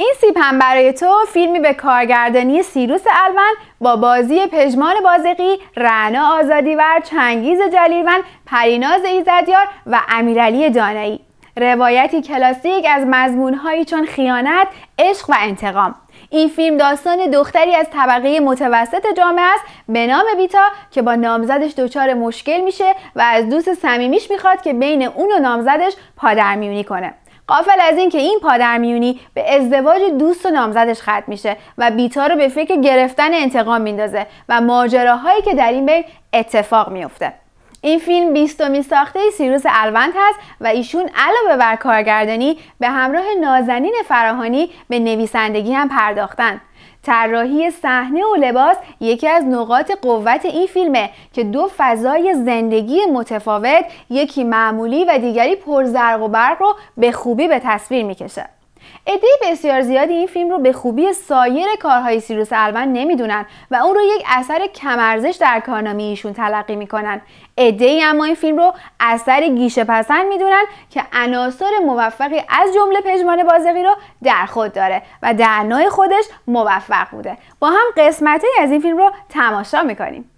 این سیب هم برای تو فیلمی به کارگردانی سیروس الون با بازی پژمان بازقی، رعنا آزادیور، چنگیز جلیلوند، پریناز ایزدیار و امیرعلی دانایی. روایتی کلاسیک از مضمونهایی چون خیانت، عشق و انتقام. این فیلم داستان دختری از طبقه متوسط جامعه است به نام بیتا که با نامزدش دچار مشکل میشه و از دوست صمیمیش میخواد که بین اون و نامزدش پادرمیونی کنه قافل از اینکه این, پادرمیونی به ازدواج دوست و نامزدش ختم میشه و بیتا رو به فکر گرفتن انتقام میندازه و ماجراهایی که در این بین اتفاق میفته این فیلم بیستمین ساخته سیروس الوند هست و ایشون علاوه بر کارگردانی به همراه نازنین فراهانی به نویسندگی هم پرداختن طراحی صحنه و لباس یکی از نقاط قوت این فیلمه که دو فضای زندگی متفاوت یکی معمولی و دیگری پرزرق و برق رو به خوبی به تصویر میکشه عده بسیار زیادی این فیلم رو به خوبی سایر کارهای سیروس الون نمیدونن و اون رو یک اثر کمارزش در کارنامه ایشون تلقی میکنن عده اما این فیلم رو اثر گیشه پسند میدونن که عناصر موفقی از جمله پژمان بازقی رو در خود داره و در نوع خودش موفق بوده با هم قسمتی از این فیلم رو تماشا میکنیم